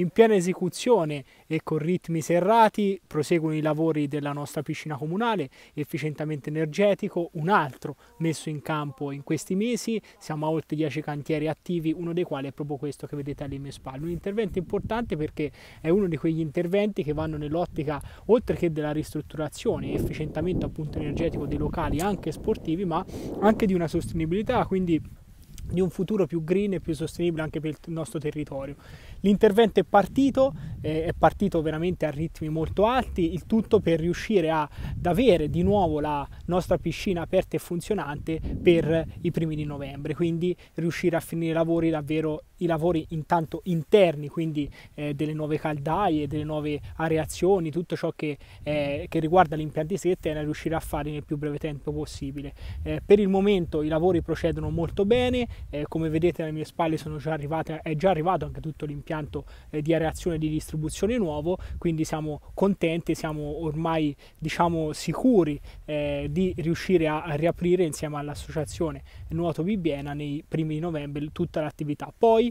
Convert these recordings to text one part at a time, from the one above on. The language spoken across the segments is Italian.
in piena esecuzione e con ritmi serrati proseguono i lavori della nostra piscina comunale, efficientamento energetico, un altro messo in campo in questi mesi, siamo a oltre 10 cantieri attivi, uno dei quali è proprio questo che vedete alle mie spalle, un intervento importante perché è uno di quegli interventi che vanno nell'ottica oltre che della ristrutturazione, efficientamento appunto energetico dei locali anche sportivi, ma anche di una sostenibilità, quindi di un futuro più green e più sostenibile anche per il nostro territorio. L'intervento è partito, eh, è partito veramente a ritmi molto alti, il tutto per riuscire a, ad avere di nuovo la nostra piscina aperta e funzionante per i primi di novembre, quindi riuscire a finire i lavori davvero i lavori intanto interni, quindi eh, delle nuove caldaie, delle nuove areazioni, tutto ciò che, eh, che riguarda gli impianti Settena riuscirà a fare nel più breve tempo possibile. Eh, per il momento i lavori procedono molto bene, eh, come vedete alle mie spalle già arrivate, è già arrivato anche tutto l'impianto eh, di areazione e di distribuzione nuovo, quindi siamo contenti, siamo ormai diciamo sicuri eh, di riuscire a, a riaprire insieme all'associazione Nuoto Bibiena nei primi di novembre tutta l'attività. Poi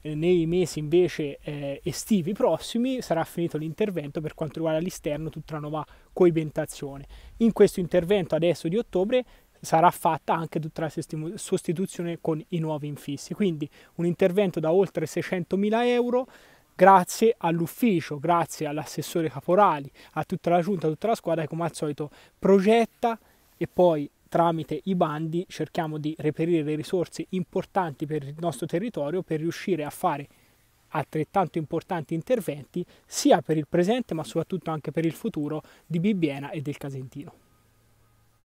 eh, nei mesi invece eh, estivi prossimi sarà finito l'intervento per quanto riguarda l'esterno tutta la nuova coibentazione. In questo intervento adesso di ottobre sarà fatta anche tutta la sostituzione con i nuovi infissi, quindi un intervento da oltre 600.000 euro grazie all'ufficio, grazie all'assessore Caporali, a tutta la giunta, a tutta la squadra che come al solito progetta e poi tramite i bandi cerchiamo di reperire risorse importanti per il nostro territorio per riuscire a fare altrettanto importanti interventi sia per il presente ma soprattutto anche per il futuro di Bibbiena e del Casentino.